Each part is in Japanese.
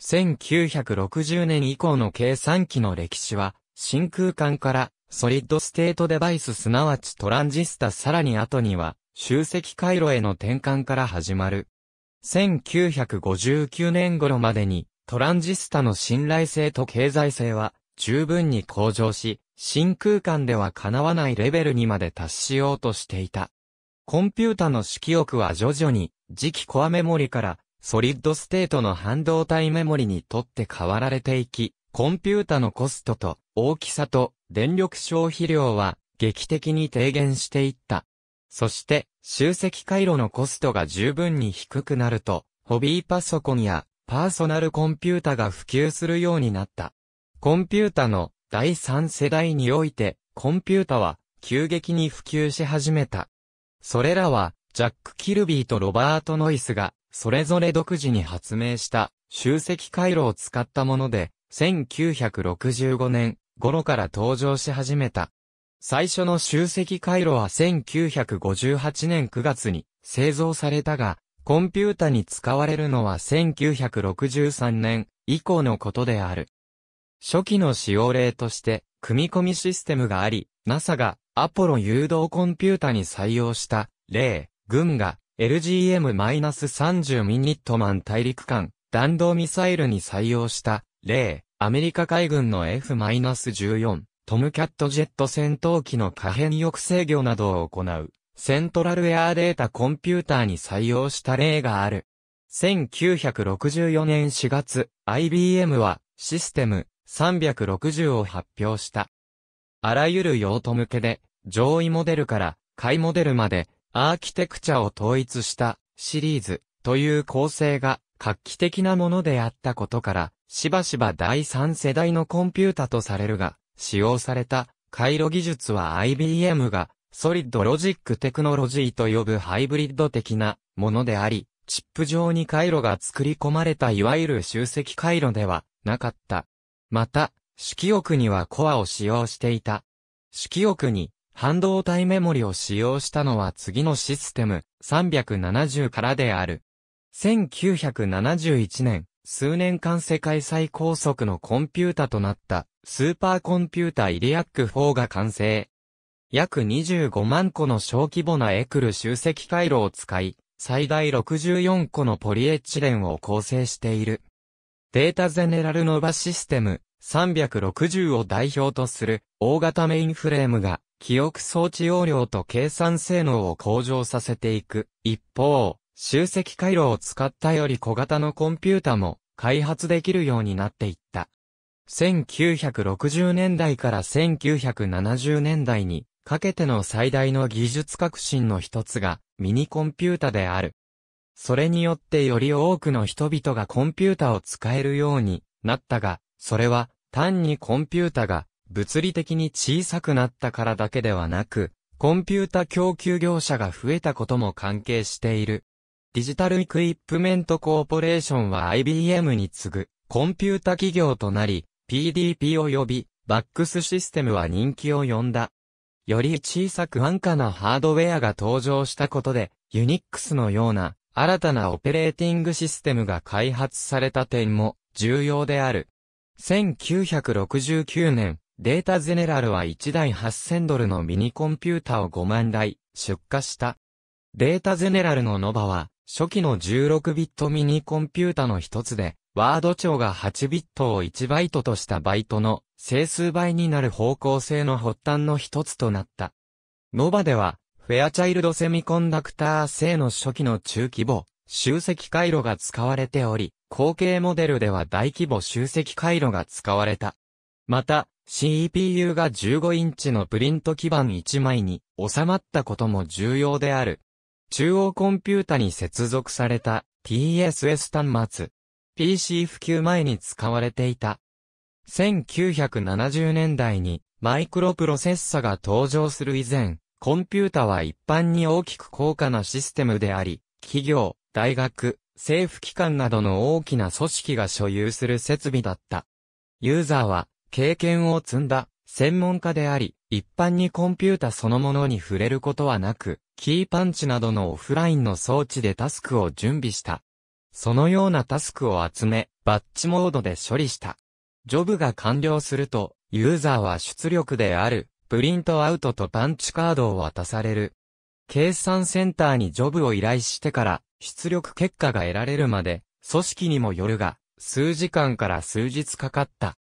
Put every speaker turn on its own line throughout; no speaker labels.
1960年以降の計算機の歴史は、真空管からソリッドステートデバイスすなわちトランジスタさらに後には、集積回路への転換から始まる。1959年頃までに、トランジスタの信頼性と経済性は十分に向上し、真空間では叶わないレベルにまで達しようとしていた。コンピュータの色欲は徐々に、次期コアメモリからソリッドステートの半導体メモリにとって変わられていき、コンピュータのコストと大きさと電力消費量は劇的に低減していった。そして、集積回路のコストが十分に低くなると、ホビーパソコンやパーソナルコンピュータが普及するようになった。コンピュータの第三世代において、コンピュータは急激に普及し始めた。それらは、ジャック・キルビーとロバート・ノイスがそれぞれ独自に発明した集積回路を使ったもので、1965年頃から登場し始めた。最初の集積回路は1958年9月に製造されたが、コンピュータに使われるのは1963年以降のことである。初期の使用例として、組み込みシステムがあり、NASA がアポロ誘導コンピュータに採用した例、群が LGM-30 ミニットマン大陸間弾道ミサイルに採用した例、アメリカ海軍の F-14 トムキャットジェット戦闘機の可変抑制御などを行うセントラルエアーデータコンピューターに採用した例がある。1964年4月、IBM はシステム360を発表した。あらゆる用途向けで、上位モデルから下位モデルまでアーキテクチャを統一したシリーズという構成が画期的なものであったことから、しばしば第三世代のコンピュータとされるが、使用された回路技術は IBM がソリッドロジックテクノロジーと呼ぶハイブリッド的なものであり、チップ上に回路が作り込まれたいわゆる集積回路ではなかった。また、色欲にはコアを使用していた。色欲に半導体メモリを使用したのは次のシステム370からである。1971年、数年間世界最高速のコンピュータとなったスーパーコンピュータイリアック4が完成。約25万個の小規模なエクル集積回路を使い、最大64個のポリエチレンを構成している。データゼネラルノバシステム360を代表とする大型メインフレームが記憶装置容量と計算性能を向上させていく。一方、集積回路を使ったより小型のコンピュータも開発できるようになっていった。1960年代から1970年代にかけての最大の技術革新の一つがミニコンピュータである。それによってより多くの人々がコンピュータを使えるようになったが、それは単にコンピュータが物理的に小さくなったからだけではなく、コンピュータ供給業者が増えたことも関係している。デジタルイクイップメントコーポレーションは IBM に次ぐコンピュータ企業となり、PDP 及びバックスシステムは人気を呼んだ。より小さく安価なハードウェアが登場したことで、ユニックスのような新たなオペレーティングシステムが開発された点も重要である。1969年、データゼネラルは1台8000ドルのミニコンピュータを5万台出荷した。データゼネラルのノバは初期の16ビットミニコンピュータの一つで、ワード長が8ビットを1バイトとしたバイトの整数倍になる方向性の発端の一つとなった。ノバでは、フェアチャイルドセミコンダクター製の初期の中規模、集積回路が使われており、後継モデルでは大規模集積回路が使われた。また、CPU が15インチのプリント基板1枚に収まったことも重要である。中央コンピュータに接続された TSS 端末。PC 普及前に使われていた。1970年代にマイクロプロセッサが登場する以前、コンピュータは一般に大きく高価なシステムであり、企業、大学、政府機関などの大きな組織が所有する設備だった。ユーザーは経験を積んだ専門家であり、一般にコンピュータそのものに触れることはなく、キーパンチなどのオフラインの装置でタスクを準備した。そのようなタスクを集め、バッチモードで処理した。ジョブが完了すると、ユーザーは出力である、プリントアウトとパンチカードを渡される。計算センターにジョブを依頼してから、出力結果が得られるまで、組織にもよるが、数時間から数日かかった。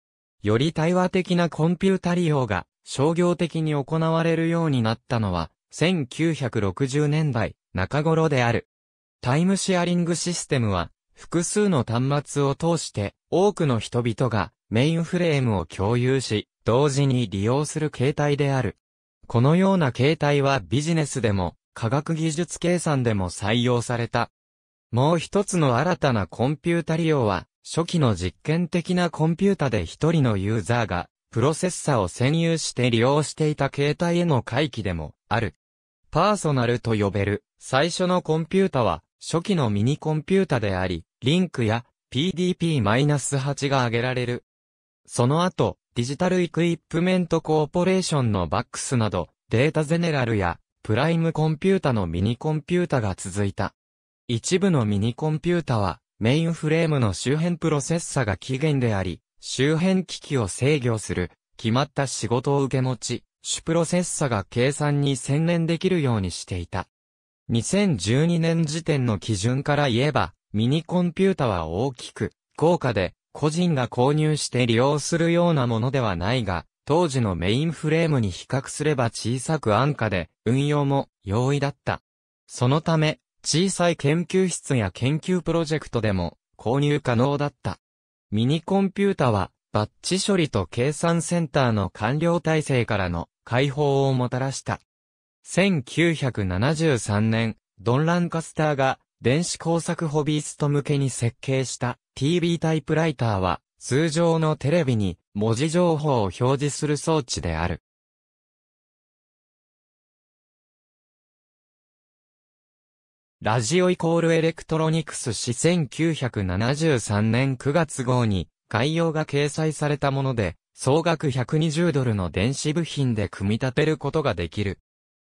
より対話的なコンピュータ利用が商業的に行われるようになったのは、1960年代中頃である。タイムシェアリングシステムは、複数の端末を通して多くの人々がメインフレームを共有し、同時に利用する形態である。このような形態はビジネスでも科学技術計算でも採用された。もう一つの新たなコンピュータ利用は初期の実験的なコンピュータで一人のユーザーが、プロセッサを占有して利用していた携帯への回帰でもある。パーソナルと呼べる最初のコンピュータは初期のミニコンピュータであり、リンクや PDP-8 が挙げられる。その後、デジタルイクイップメントコーポレーションのバックスなど、データゼネラルやプライムコンピュータのミニコンピュータが続いた。一部のミニコンピュータはメインフレームの周辺プロセッサが起源であり、周辺機器を制御する、決まった仕事を受け持ち、主プロセッサが計算に専念できるようにしていた。2012年時点の基準から言えば、ミニコンピュータは大きく、高価で、個人が購入して利用するようなものではないが、当時のメインフレームに比較すれば小さく安価で、運用も容易だった。そのため、小さい研究室や研究プロジェクトでも購入可能だった。ミニコンピュータはバッチ処理と計算センターの完了体制からの解放をもたらした。1973年、ドン・ランカスターが電子工作ホビースト向けに設計した TV タイプライターは通常のテレビに文字情報を表示する装置である。ラジオイコールエレクトロニクス誌1973年9月号に概要が掲載されたもので、総額120ドルの電子部品で組み立てることができる。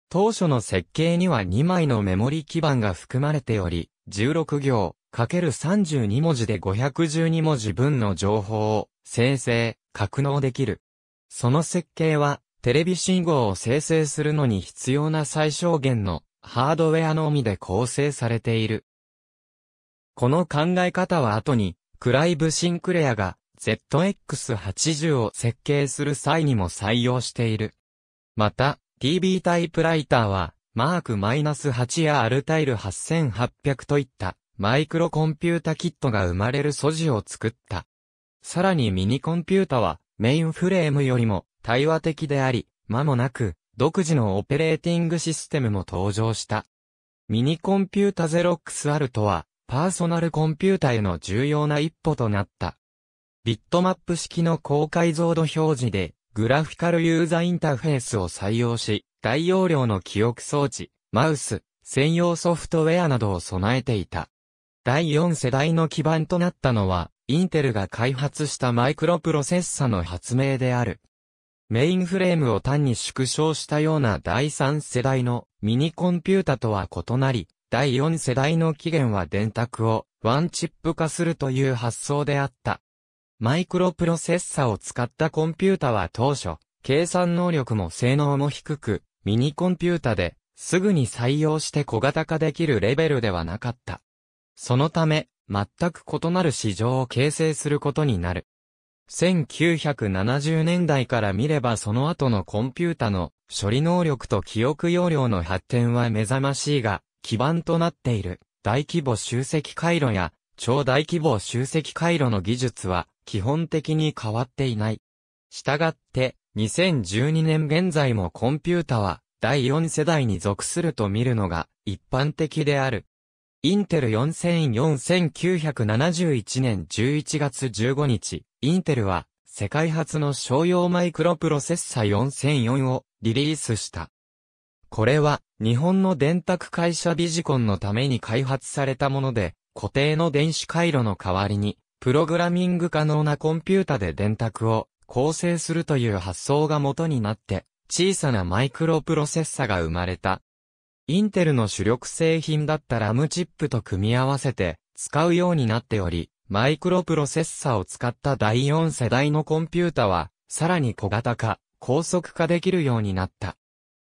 当初の設計には2枚のメモリ基板が含まれており、16行、× 32文字で512文字分の情報を生成、格納できる。その設計は、テレビ信号を生成するのに必要な最小限のハードウェアのみで構成されている。この考え方は後に、クライブ・シンクレアが ZX80 を設計する際にも採用している。また、TB タイプライターは、マーク -8 やアルタイル8800といったマイクロコンピュータキットが生まれる素地を作った。さらにミニコンピュータはメインフレームよりも対話的であり、間もなく独自のオペレーティングシステムも登場した。ミニコンピュータゼロックスアルトは、パーソナルコンピュータへの重要な一歩となった。ビットマップ式の高解像度表示で、グラフィカルユーザーインターフェースを採用し、大容量の記憶装置、マウス、専用ソフトウェアなどを備えていた。第4世代の基盤となったのは、インテルが開発したマイクロプロセッサの発明である。メインフレームを単に縮小したような第3世代のミニコンピュータとは異なり、第4世代の起源は電卓をワンチップ化するという発想であった。マイクロプロセッサを使ったコンピュータは当初、計算能力も性能も低く、ミニコンピュータで、すぐに採用して小型化できるレベルではなかった。そのため、全く異なる市場を形成することになる。1970年代から見ればその後のコンピュータの処理能力と記憶容量の発展は目覚ましいが、基盤となっている大規模集積回路や超大規模集積回路の技術は基本的に変わっていない。したがって、2012年現在もコンピュータは第4世代に属すると見るのが一般的である。インテル4004-1971年11月15日、インテルは、世界初の商用マイクロプロセッサ4004をリリースした。これは、日本の電卓会社ビジコンのために開発されたもので、固定の電子回路の代わりに、プログラミング可能なコンピュータで電卓を構成するという発想が元になって、小さなマイクロプロセッサが生まれた。インテルの主力製品だったラムチップと組み合わせて使うようになっており、マイクロプロセッサを使った第4世代のコンピュータは、さらに小型化、高速化できるようになった。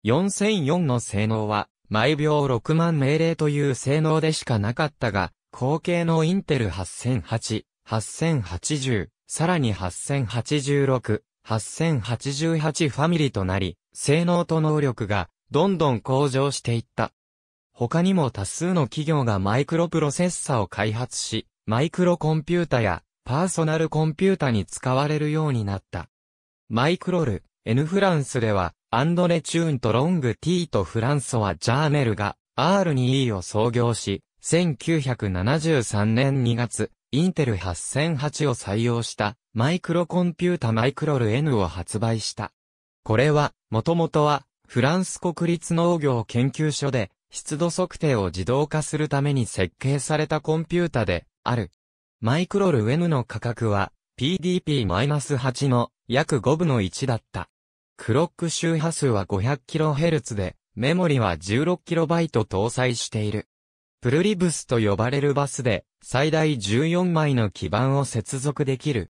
4004の性能は、毎秒6万命令という性能でしかなかったが、後継のインテル8008、8080、さらに8086、8088ファミリーとなり、性能と能力がどんどん向上していった。他にも多数の企業がマイクロプロセッサを開発し、マイクロコンピュータやパーソナルコンピュータに使われるようになった。マイクロル、N フランスでは、アンドレ・チューンとロング・ティーとフランソワ・ジャーネルが R2E を創業し、1973年2月、インテル8008を採用したマイクロコンピュータマイクロル N を発売した。これは、もともとは、フランス国立農業研究所で、湿度測定を自動化するために設計されたコンピュータで、ある。マイクロル N の価格は PDP-8 の約5分の1だった。クロック周波数は 500kHz で、メモリは 16KB 搭載している。プルリブスと呼ばれるバスで最大14枚の基板を接続できる。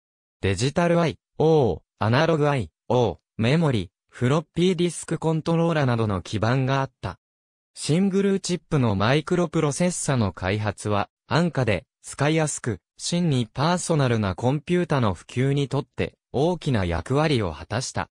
デジタル I/O、アナログ I/O、メモリ、フロッピーディスクコントローラなどの基板があった。シングルチップのマイクロプロセッサの開発は安価で使いやすく、真にパーソナルなコンピュータの普及にとって大きな役割を果たした。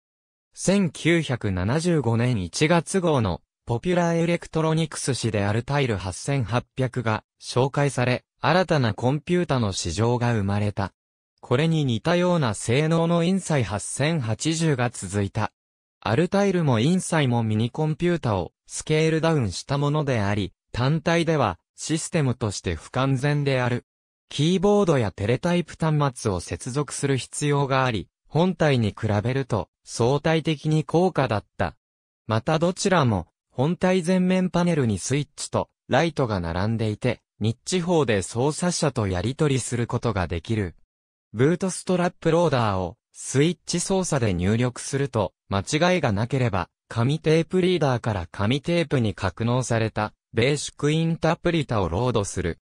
1975年1月号のポピュラーエレクトロニクス誌でアルタイル8800が紹介され、新たなコンピュータの市場が生まれた。これに似たような性能のインサイ8080が続いた。アルタイルもインサイもミニコンピュータをスケールダウンしたものであり、単体ではシステムとして不完全である。キーボードやテレタイプ端末を接続する必要があり、本体に比べると相対的に高価だった。またどちらも本体前面パネルにスイッチとライトが並んでいて、日地方で操作者とやり取りすることができる。ブートストラップローダーをスイッチ操作で入力すると間違いがなければ紙テープリーダーから紙テープに格納されたベーシックインタープリタをロードする。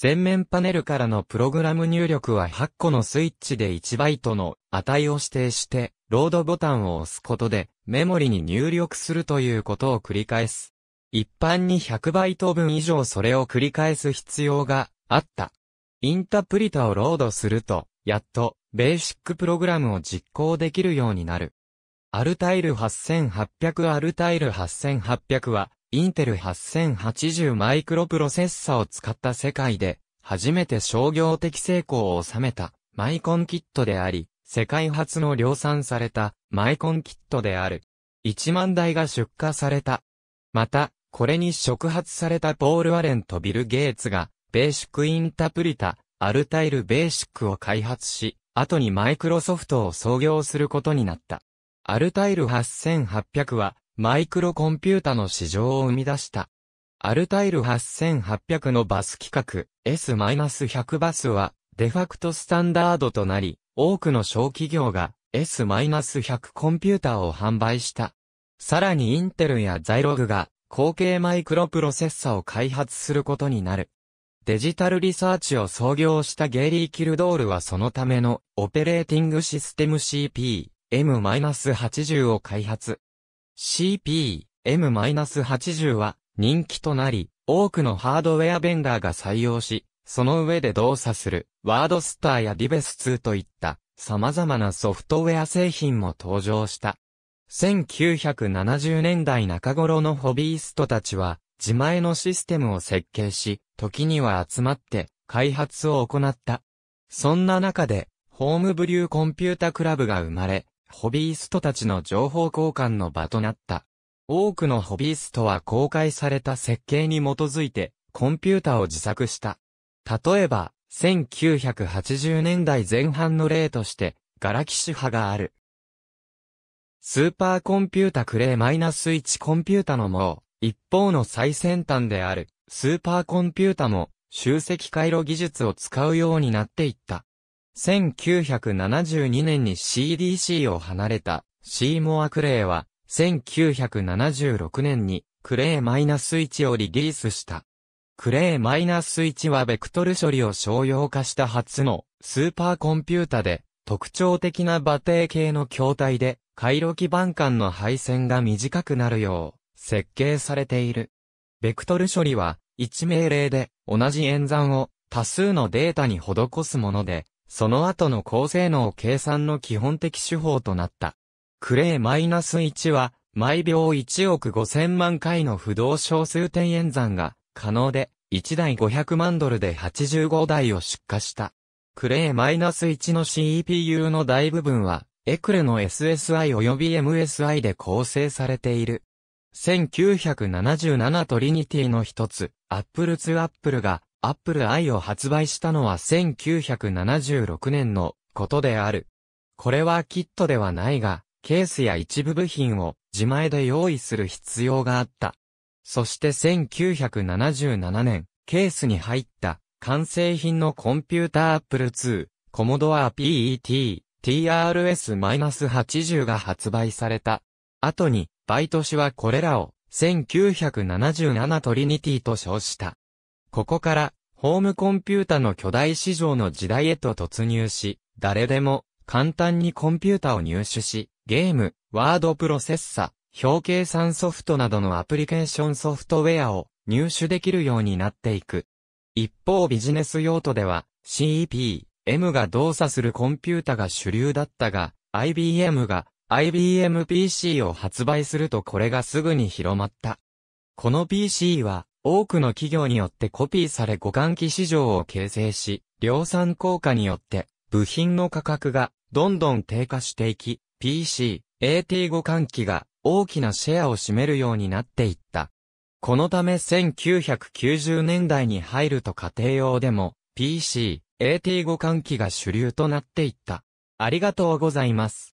前面パネルからのプログラム入力は8個のスイッチで1バイトの値を指定して、ロードボタンを押すことでメモリに入力するということを繰り返す。一般に100バイト分以上それを繰り返す必要があった。インタプリタをロードすると、やっと、ベーシックプログラムを実行できるようになる。アルタイル8 8 0 0ルタイル8800は、インテル8080マイクロプロセッサを使った世界で、初めて商業的成功を収めた、マイコンキットであり、世界初の量産された、マイコンキットである。1万台が出荷された。また、これに触発されたポール・アレンとビル・ゲイツが、ベーシック・インタプリタ、アルタイル・ベーシックを開発し、後にマイクロソフトを創業することになった。アルタイル8800は、マイクロコンピュータの市場を生み出した。アルタイル8800のバス規格 S-100 バスはデファクトスタンダードとなり、多くの小企業が S-100 コンピュータを販売した。さらにインテルやザイログが後継マイクロプロセッサを開発することになる。デジタルリサーチを創業したゲイリー・キルドールはそのためのオペレーティングシステム CP M-80 を開発。CP-M-80 は人気となり、多くのハードウェアベンダーが採用し、その上で動作する、ワードスターやディベス2といった様々なソフトウェア製品も登場した。1970年代中頃のホビーストたちは、自前のシステムを設計し、時には集まって開発を行った。そんな中で、ホームブリューコンピュータクラブが生まれ、ホビーストたちの情報交換の場となった。多くのホビーストは公開された設計に基づいて、コンピュータを自作した。例えば、1980年代前半の例として、ガラキシュ派がある。スーパーコンピュータクレイ -1 コンピュータのも、一方の最先端である、スーパーコンピュータも、集積回路技術を使うようになっていった。1972年に CDC を離れたシーモア・クレイは、1976年にクレイ -1 をリリースした。クレイ -1 はベクトル処理を商用化した初のスーパーコンピュータで、特徴的な馬蹄形の筐体で、回路基板間の配線が短くなるよう、設計されている。ベクトル処理は、一命令で、同じ演算を、多数のデータに施すもので、その後の高性能計算の基本的手法となった。クレイナス -1 は、毎秒1億5000万回の不動小数点演算が可能で、1台500万ドルで85台を出荷した。クレイナス -1 の CPU の大部分は、エクレの SSI 及び MSI で構成されている。1977トリニティの一つ、アップル2アップルがアップル i を発売したのは1976年のことである。これはキットではないが、ケースや一部部品を自前で用意する必要があった。そして1977年、ケースに入った完成品のコンピューターアップル2、コモドア PET、TRS-80 が発売された。後に、バイト氏はこれらを1977トリニティと称した。ここから、ホームコンピュータの巨大市場の時代へと突入し、誰でも、簡単にコンピュータを入手し、ゲーム、ワードプロセッサ、表計算ソフトなどのアプリケーションソフトウェアを入手できるようになっていく。一方ビジネス用途では CEP、M が動作するコンピュータが主流だったが、IBM が IBM PC を発売するとこれがすぐに広まった。この PC は多くの企業によってコピーされ互換機市場を形成し、量産効果によって部品の価格がどんどん低下していき、PC、AT 互換機が大きなシェアを占めるようになっていった。このため1990年代に入ると家庭用でも PC、AT 互換機が主流となっていった。ありがとうございます。